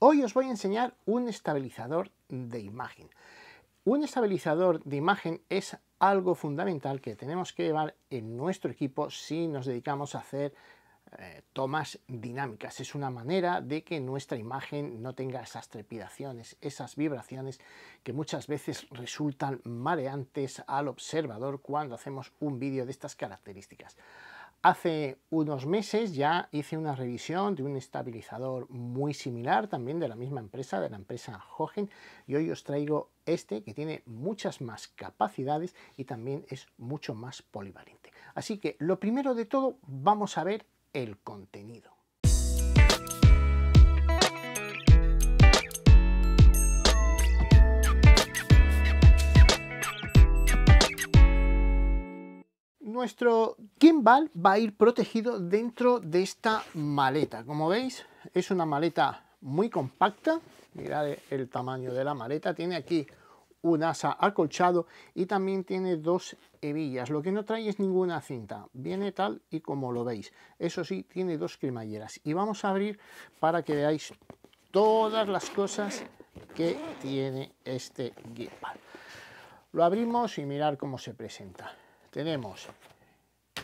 Hoy os voy a enseñar un estabilizador de imagen. Un estabilizador de imagen es algo fundamental que tenemos que llevar en nuestro equipo si nos dedicamos a hacer eh, tomas dinámicas. Es una manera de que nuestra imagen no tenga esas trepidaciones, esas vibraciones que muchas veces resultan mareantes al observador cuando hacemos un vídeo de estas características. Hace unos meses ya hice una revisión de un estabilizador muy similar, también de la misma empresa, de la empresa Hohen y hoy os traigo este que tiene muchas más capacidades y también es mucho más polivalente. Así que lo primero de todo, vamos a ver el contenido. nuestro gimbal va a ir protegido dentro de esta maleta. Como veis, es una maleta muy compacta. Mirad el tamaño de la maleta. Tiene aquí un asa acolchado y también tiene dos hebillas. Lo que no trae es ninguna cinta. Viene tal y como lo veis. Eso sí, tiene dos cremalleras. Y vamos a abrir para que veáis todas las cosas que tiene este gimbal. Lo abrimos y mirar cómo se presenta. Tenemos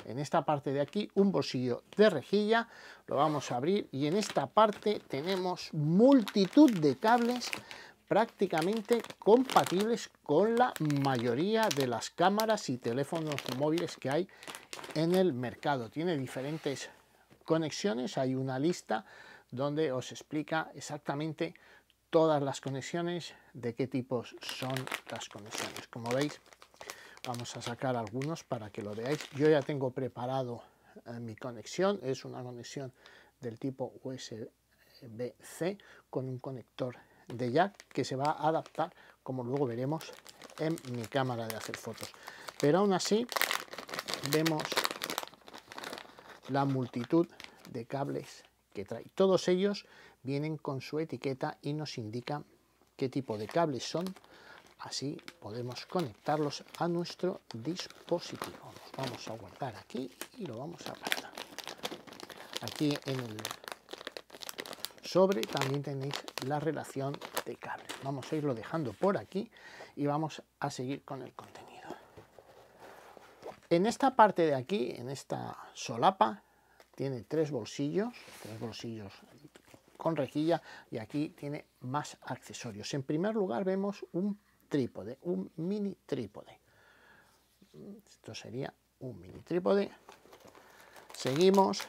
en esta parte de aquí un bolsillo de rejilla, lo vamos a abrir y en esta parte tenemos multitud de cables prácticamente compatibles con la mayoría de las cámaras y teléfonos móviles que hay en el mercado. Tiene diferentes conexiones, hay una lista donde os explica exactamente todas las conexiones, de qué tipos son las conexiones. Como veis, Vamos a sacar algunos para que lo veáis. Yo ya tengo preparado eh, mi conexión. Es una conexión del tipo USB-C con un conector de jack que se va a adaptar, como luego veremos, en mi cámara de hacer fotos. Pero aún así vemos la multitud de cables que trae. Todos ellos vienen con su etiqueta y nos indican qué tipo de cables son, Así podemos conectarlos a nuestro dispositivo. vamos a guardar aquí y lo vamos a apartar. Aquí en el sobre también tenéis la relación de cables. Vamos a irlo dejando por aquí y vamos a seguir con el contenido. En esta parte de aquí, en esta solapa, tiene tres bolsillos, tres bolsillos con rejilla y aquí tiene más accesorios. En primer lugar vemos un trípode, un mini trípode. Esto sería un mini trípode. Seguimos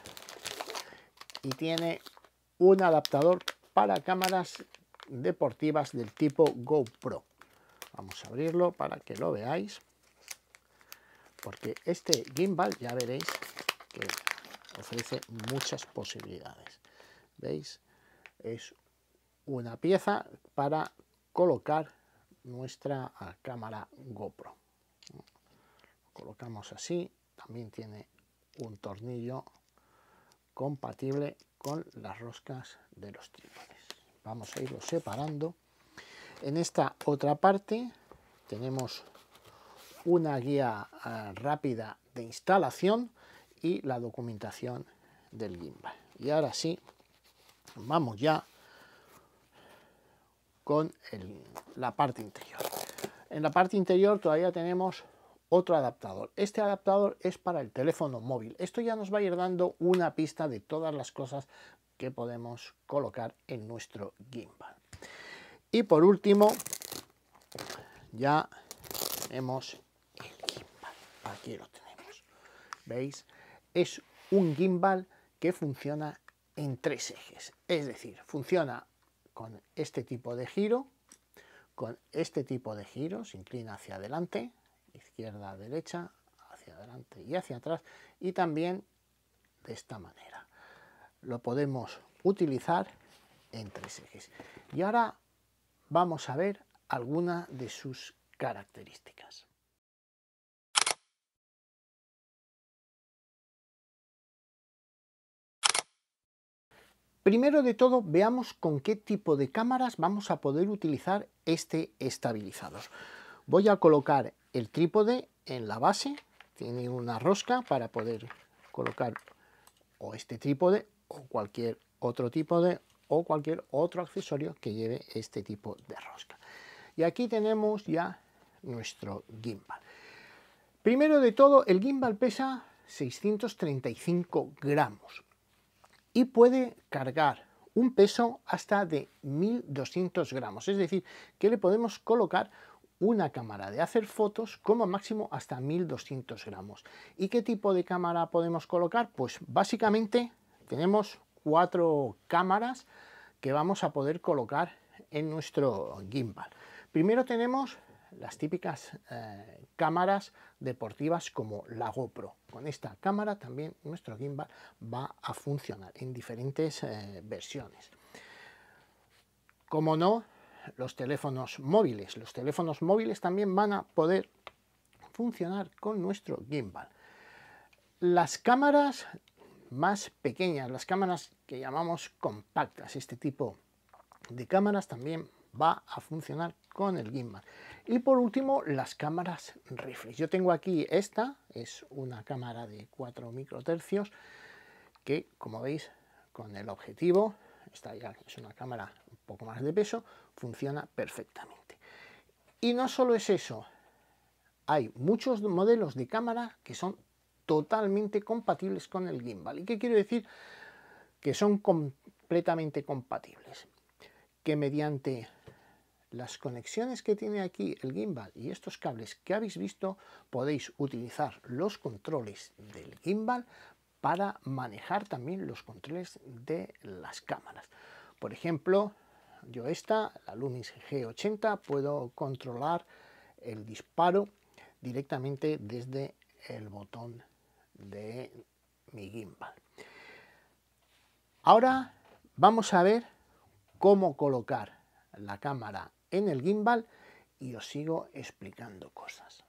y tiene un adaptador para cámaras deportivas del tipo GoPro. Vamos a abrirlo para que lo veáis. Porque este gimbal ya veréis que ofrece muchas posibilidades. ¿Veis? Es una pieza para colocar nuestra cámara GoPro. colocamos así, también tiene un tornillo compatible con las roscas de los trípodes. Vamos a irlo separando. En esta otra parte tenemos una guía eh, rápida de instalación y la documentación del gimbal. Y ahora sí, vamos ya con la parte interior. En la parte interior todavía tenemos otro adaptador. Este adaptador es para el teléfono móvil. Esto ya nos va a ir dando una pista de todas las cosas que podemos colocar en nuestro gimbal. Y por último, ya tenemos el gimbal. Aquí lo tenemos. ¿Veis? Es un gimbal que funciona en tres ejes. Es decir, funciona con este tipo de giro, con este tipo de giro, se inclina hacia adelante, izquierda, derecha, hacia adelante y hacia atrás, y también de esta manera. Lo podemos utilizar en tres ejes. Y ahora vamos a ver alguna de sus características. Primero de todo, veamos con qué tipo de cámaras vamos a poder utilizar este estabilizador. Voy a colocar el trípode en la base, tiene una rosca para poder colocar o este trípode o cualquier otro tipo de o cualquier otro accesorio que lleve este tipo de rosca. Y aquí tenemos ya nuestro gimbal. Primero de todo, el gimbal pesa 635 gramos, y puede cargar un peso hasta de 1200 gramos. Es decir, que le podemos colocar una cámara de hacer fotos como máximo hasta 1200 gramos. ¿Y qué tipo de cámara podemos colocar? Pues básicamente tenemos cuatro cámaras que vamos a poder colocar en nuestro gimbal. Primero tenemos las típicas eh, cámaras deportivas como la GoPro. Con esta cámara también nuestro gimbal va a funcionar en diferentes eh, versiones. Como no, los teléfonos móviles. Los teléfonos móviles también van a poder funcionar con nuestro gimbal. Las cámaras más pequeñas, las cámaras que llamamos compactas, este tipo de cámaras también va a funcionar con el gimbal Y por último, las cámaras reflex. Yo tengo aquí esta, es una cámara de 4 microtercios que, como veis, con el objetivo, esta ya es una cámara un poco más de peso, funciona perfectamente. Y no solo es eso, hay muchos modelos de cámara que son totalmente compatibles con el gimbal. ¿Y qué quiero decir? Que son completamente compatibles. Que mediante las conexiones que tiene aquí el gimbal y estos cables que habéis visto, podéis utilizar los controles del gimbal para manejar también los controles de las cámaras. Por ejemplo, yo esta, la Lumix G80, puedo controlar el disparo directamente desde el botón de mi gimbal. Ahora vamos a ver cómo colocar la cámara en el gimbal y os sigo explicando cosas.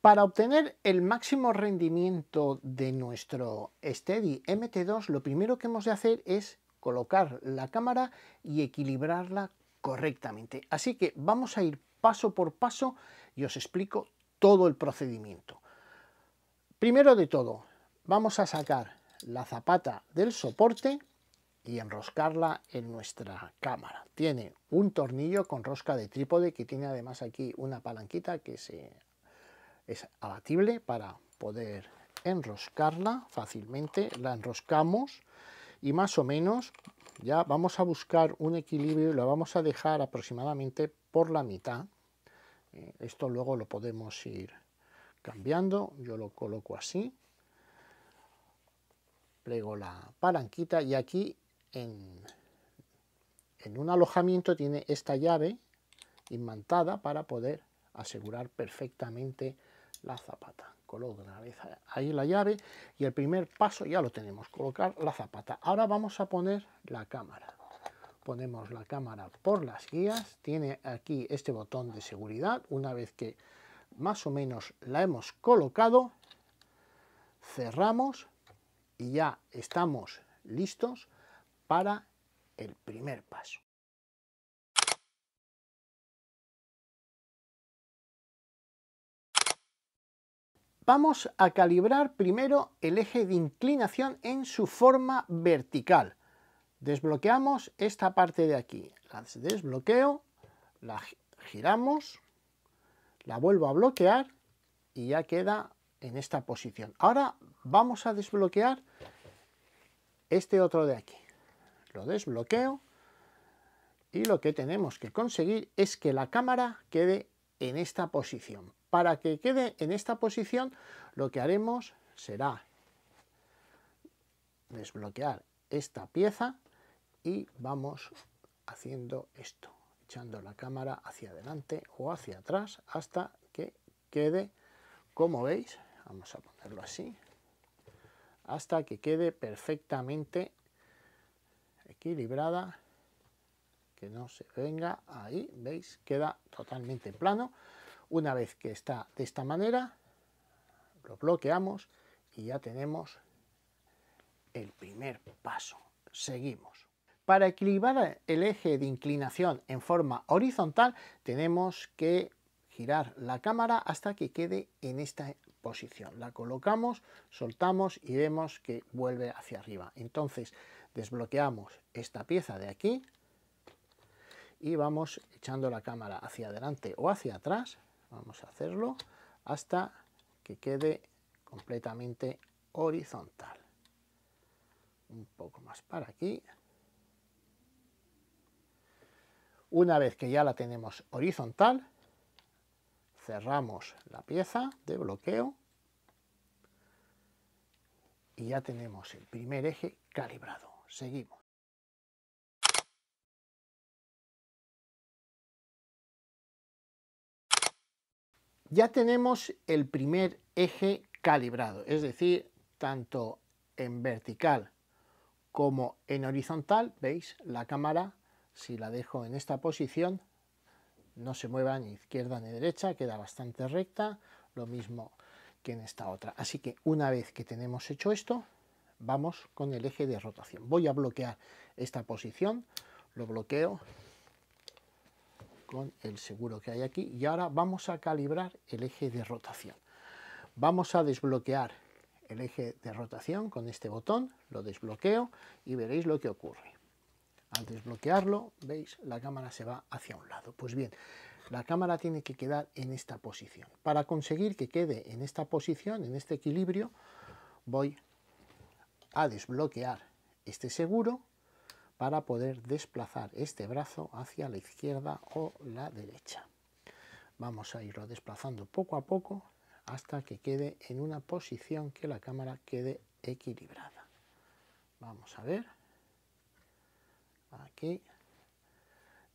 Para obtener el máximo rendimiento de nuestro Steady MT2, lo primero que hemos de hacer es colocar la cámara y equilibrarla correctamente. Así que vamos a ir paso por paso y os explico todo el procedimiento. Primero de todo, vamos a sacar la zapata del soporte y enroscarla en nuestra cámara. Tiene un tornillo con rosca de trípode que tiene además aquí una palanquita que se, es abatible para poder enroscarla fácilmente. La enroscamos y más o menos ya vamos a buscar un equilibrio, y la vamos a dejar aproximadamente por la mitad. Eh, esto luego lo podemos ir cambiando, yo lo coloco así Plego la palanquita y aquí en, un alojamiento tiene esta llave inmantada para poder asegurar perfectamente la zapata. Coloco una vez ahí la llave y el primer paso ya lo tenemos, colocar la zapata. Ahora vamos a poner la cámara. Ponemos la cámara por las guías, tiene aquí este botón de seguridad. Una vez que más o menos la hemos colocado, cerramos y ya estamos listos para el primer paso. Vamos a calibrar primero el eje de inclinación en su forma vertical. Desbloqueamos esta parte de aquí. La desbloqueo, la giramos, la vuelvo a bloquear y ya queda en esta posición. Ahora vamos a desbloquear este otro de aquí. Lo desbloqueo y lo que tenemos que conseguir es que la cámara quede en esta posición. Para que quede en esta posición lo que haremos será desbloquear esta pieza y vamos haciendo esto, echando la cámara hacia adelante o hacia atrás hasta que quede, como veis, vamos a ponerlo así, hasta que quede perfectamente equilibrada, que no se venga ahí, veis, queda totalmente plano. Una vez que está de esta manera, lo bloqueamos y ya tenemos el primer paso. Seguimos. Para equilibrar el eje de inclinación en forma horizontal tenemos que girar la cámara hasta que quede en esta posición. La colocamos, soltamos y vemos que vuelve hacia arriba. Entonces desbloqueamos esta pieza de aquí y vamos echando la cámara hacia adelante o hacia atrás, vamos a hacerlo, hasta que quede completamente horizontal. Un poco más para aquí. Una vez que ya la tenemos horizontal, cerramos la pieza de bloqueo y ya tenemos el primer eje calibrado. Seguimos. Ya tenemos el primer eje calibrado, es decir, tanto en vertical como en horizontal, veis, la cámara, si la dejo en esta posición, no se mueva ni izquierda ni derecha, queda bastante recta, lo mismo que en esta otra. Así que una vez que tenemos hecho esto, vamos con el eje de rotación. Voy a bloquear esta posición, lo bloqueo con el seguro que hay aquí y ahora vamos a calibrar el eje de rotación. Vamos a desbloquear el eje de rotación con este botón, lo desbloqueo y veréis lo que ocurre. Al desbloquearlo, veis, la cámara se va hacia un lado. Pues bien, la cámara tiene que quedar en esta posición. Para conseguir que quede en esta posición, en este equilibrio, voy a desbloquear este seguro para poder desplazar este brazo hacia la izquierda o la derecha. Vamos a irlo desplazando poco a poco hasta que quede en una posición que la cámara quede equilibrada. Vamos a ver aquí,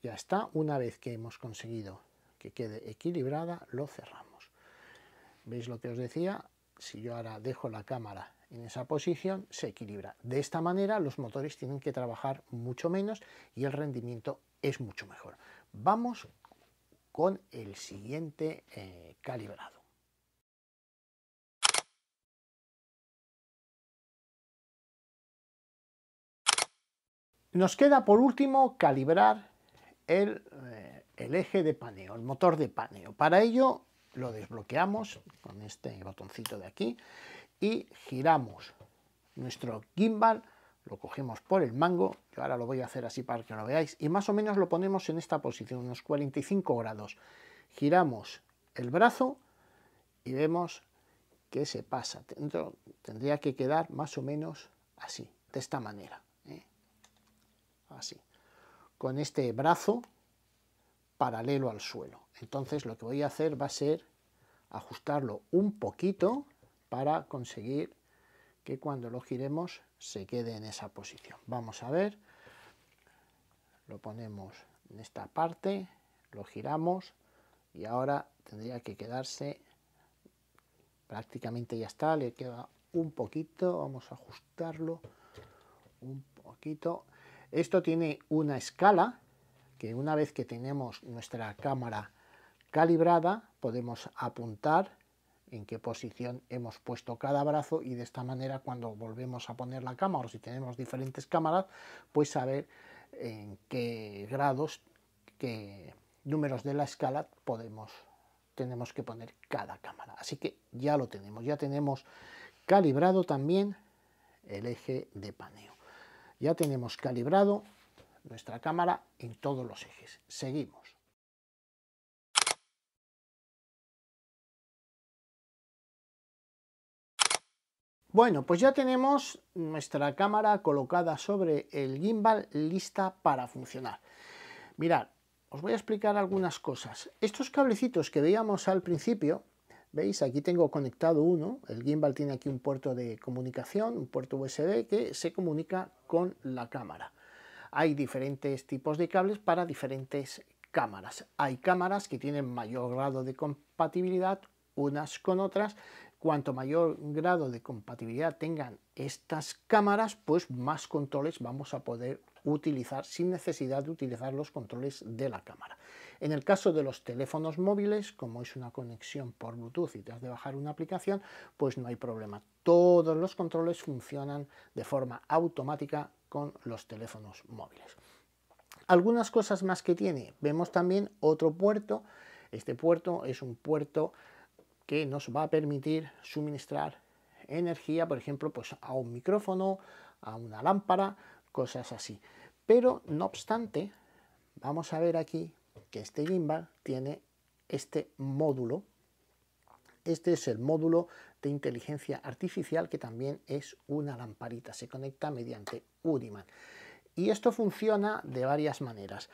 ya está, una vez que hemos conseguido que quede equilibrada, lo cerramos. ¿Veis lo que os decía? Si yo ahora dejo la cámara en esa posición, se equilibra. De esta manera los motores tienen que trabajar mucho menos y el rendimiento es mucho mejor. Vamos con el siguiente eh, calibrado. Nos queda por último calibrar eh, el, eje de paneo, el motor de paneo. Para ello lo desbloqueamos con este botoncito de aquí y giramos nuestro gimbal, lo cogemos por el mango, yo ahora lo voy a hacer así para que lo veáis, y más o menos lo ponemos en esta posición, unos 45 grados. Giramos el brazo y vemos que se pasa, tendría que quedar más o menos así, de esta manera así, con este brazo paralelo al suelo. Entonces lo que voy a hacer va a ser ajustarlo un poquito para conseguir que cuando lo giremos se quede en esa posición. Vamos a ver, lo ponemos en esta parte, lo giramos y ahora tendría que quedarse prácticamente ya está, le queda un poquito, vamos a ajustarlo un poquito esto tiene una escala que una vez que tenemos nuestra cámara calibrada podemos apuntar en qué posición hemos puesto cada brazo y de esta manera cuando volvemos a poner la cámara o si tenemos diferentes cámaras pues saber en qué grados, qué números de la escala podemos tenemos que poner cada cámara. Así que ya lo tenemos, ya tenemos calibrado también el eje de paneo. Ya tenemos calibrado nuestra cámara en todos los ejes. Seguimos. Bueno, pues ya tenemos nuestra cámara colocada sobre el gimbal lista para funcionar. Mirad, os voy a explicar algunas cosas. Estos cablecitos que veíamos al principio ¿Veis? Aquí tengo conectado uno, el gimbal tiene aquí un puerto de comunicación, un puerto USB que se comunica con la cámara. Hay diferentes tipos de cables para diferentes cámaras. Hay cámaras que tienen mayor grado de compatibilidad unas con otras. Cuanto mayor grado de compatibilidad tengan estas cámaras, pues más controles vamos a poder utilizar sin necesidad de utilizar los controles de la cámara. En el caso de los teléfonos móviles, como es una conexión por Bluetooth y te has de bajar una aplicación, pues no hay problema. Todos los controles funcionan de forma automática con los teléfonos móviles. Algunas cosas más que tiene. Vemos también otro puerto. Este puerto es un puerto que nos va a permitir suministrar energía, por ejemplo, pues a un micrófono, a una lámpara, cosas así. Pero no obstante, vamos a ver aquí que este gimbal tiene este módulo. Este es el módulo de inteligencia artificial que también es una lamparita, se conecta mediante UDIMAN Y esto funciona de varias maneras.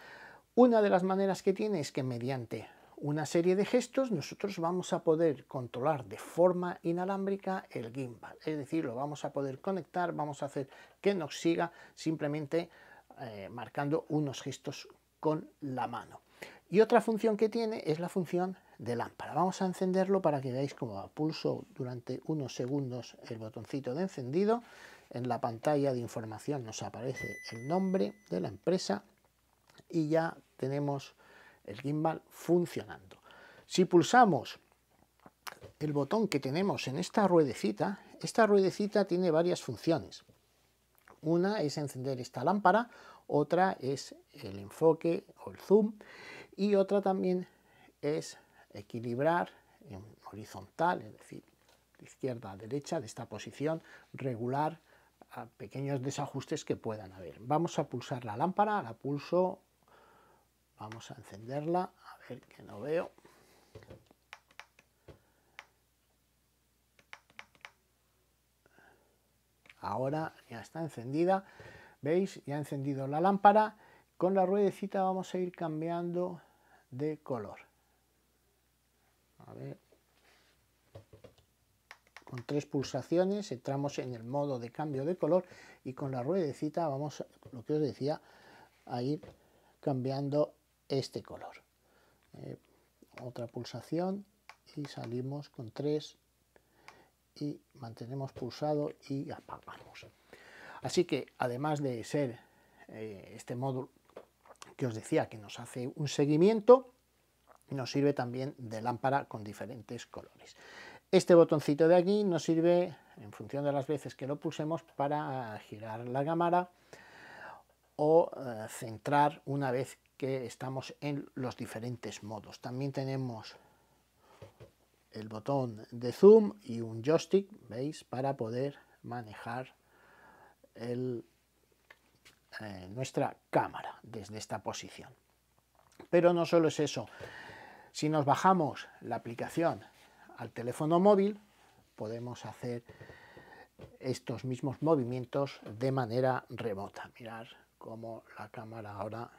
Una de las maneras que tiene es que mediante una serie de gestos nosotros vamos a poder controlar de forma inalámbrica el gimbal. Es decir, lo vamos a poder conectar, vamos a hacer que nos siga simplemente eh, marcando unos gestos con la mano. Y otra función que tiene es la función de lámpara. Vamos a encenderlo para que veáis cómo va. Pulso durante unos segundos el botoncito de encendido. En la pantalla de información nos aparece el nombre de la empresa y ya tenemos el gimbal funcionando. Si pulsamos el botón que tenemos en esta ruedecita, esta ruedecita tiene varias funciones. Una es encender esta lámpara, otra es el enfoque o el zoom y otra también es equilibrar en horizontal, es decir, de izquierda a derecha, de esta posición, regular a ah, pequeños desajustes que puedan haber. Vamos a pulsar la lámpara, la pulso, vamos a encenderla, a ver que no veo. Ahora ya está encendida, veis, ya ha encendido la lámpara con la ruedecita vamos a ir cambiando de color. Con tres pulsaciones entramos en el modo de cambio de color y con la ruedecita vamos, lo que os decía, a ir cambiando este color. Eh, otra pulsación y salimos con tres y mantenemos pulsado y apagamos. Así que además de ser eh, este módulo os decía, que nos hace un seguimiento, nos sirve también de lámpara con diferentes colores. Este botoncito de aquí nos sirve, en función de las veces que lo pulsemos, para girar la cámara o eh, centrar una vez que estamos en los diferentes modos. También tenemos el botón de zoom y un joystick, ¿veis? Para poder manejar el eh, nuestra cámara desde esta posición. Pero no solo es eso, si nos bajamos la aplicación al teléfono móvil, podemos hacer estos mismos movimientos de manera remota. Mirar cómo la cámara ahora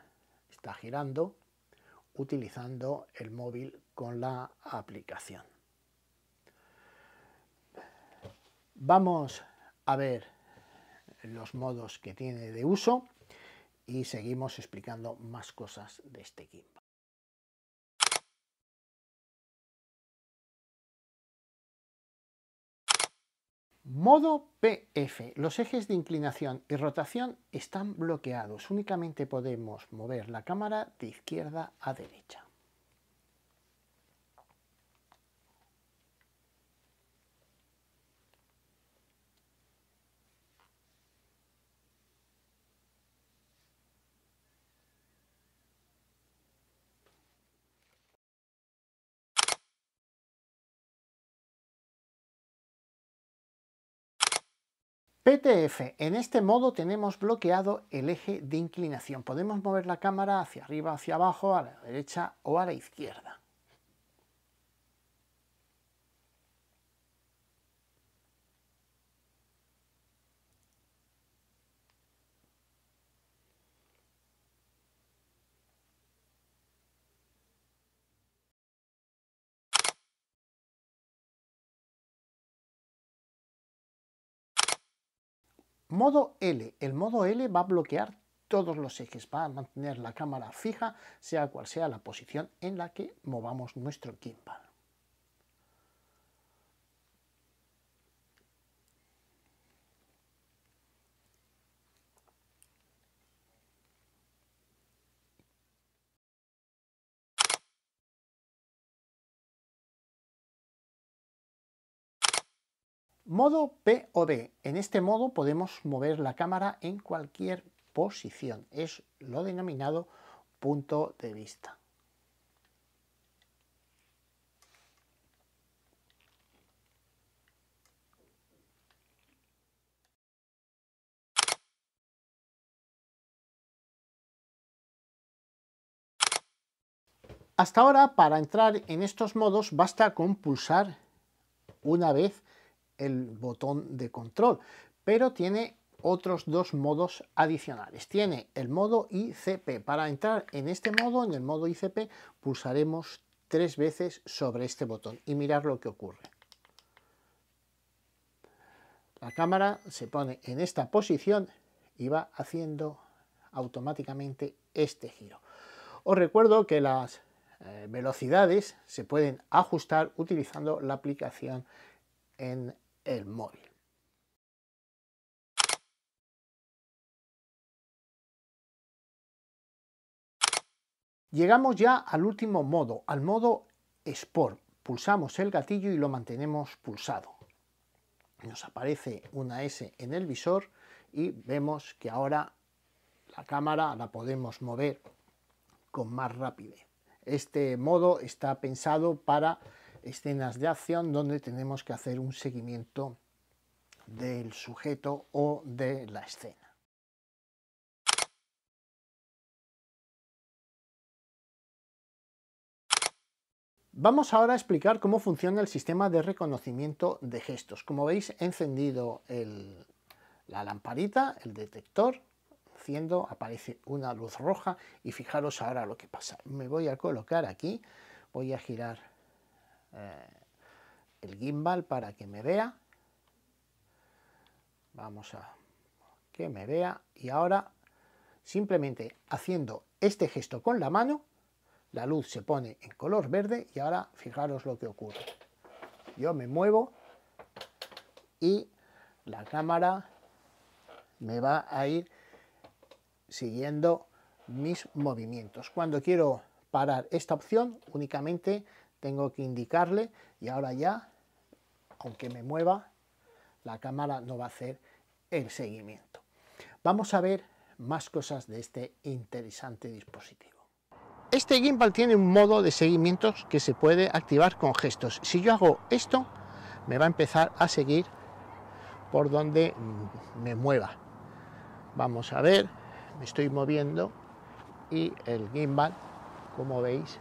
está girando utilizando el móvil con la aplicación. Vamos a ver los modos que tiene de uso y seguimos explicando más cosas de este equipo Modo PF. Los ejes de inclinación y rotación están bloqueados. Únicamente podemos mover la cámara de izquierda a derecha. PTF, en este modo tenemos bloqueado el eje de inclinación. Podemos mover la cámara hacia arriba, hacia abajo, a la derecha o a la izquierda. Modo L. El modo L va a bloquear todos los ejes, va a mantener la cámara fija, sea cual sea la posición en la que movamos nuestro gimbal. Modo POD. En este modo podemos mover la cámara en cualquier posición. Es lo denominado punto de vista. Hasta ahora, para entrar en estos modos, basta con pulsar una vez el botón de control, pero tiene otros dos modos adicionales. Tiene el modo ICP. Para entrar en este modo, en el modo ICP, pulsaremos tres veces sobre este botón y mirar lo que ocurre. La cámara se pone en esta posición y va haciendo automáticamente este giro. Os recuerdo que las eh, velocidades se pueden ajustar utilizando la aplicación en el móvil. Llegamos ya al último modo, al modo Sport. Pulsamos el gatillo y lo mantenemos pulsado. Nos aparece una S en el visor y vemos que ahora la cámara la podemos mover con más rapidez. Este modo está pensado para escenas de acción donde tenemos que hacer un seguimiento del sujeto o de la escena. Vamos ahora a explicar cómo funciona el sistema de reconocimiento de gestos. Como veis, he encendido la lamparita, el detector, haciendo, aparece una luz roja y fijaros ahora lo que pasa. Me voy a colocar aquí, voy a girar eh, el gimbal para que me vea. Vamos a que me vea. Y ahora, simplemente haciendo este gesto con la mano, la luz se pone en color verde y ahora fijaros lo que ocurre. Yo me muevo y la cámara me va a ir siguiendo mis movimientos. Cuando quiero parar esta opción, únicamente tengo que indicarle y ahora ya, aunque me mueva, la cámara no va a hacer el seguimiento. Vamos a ver más cosas de este interesante dispositivo. Este gimbal tiene un modo de seguimientos que se puede activar con gestos. Si yo hago esto, me va a empezar a seguir por donde me mueva. Vamos a ver, me estoy moviendo y el gimbal, como veis,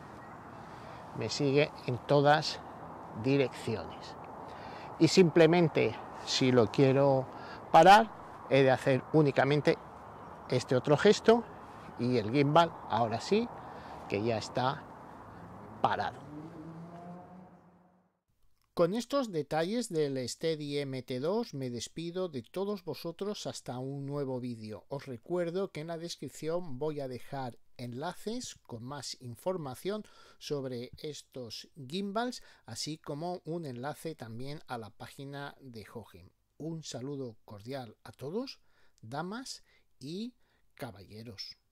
me sigue en todas direcciones. Y simplemente si lo quiero parar, he de hacer únicamente este otro gesto y el gimbal ahora sí que ya está parado. Con estos detalles del Steady MT2 me despido de todos vosotros hasta un nuevo vídeo. Os recuerdo que en la descripción voy a dejar enlaces con más información sobre estos gimbals, así como un enlace también a la página de Hohen. Un saludo cordial a todos, damas y caballeros.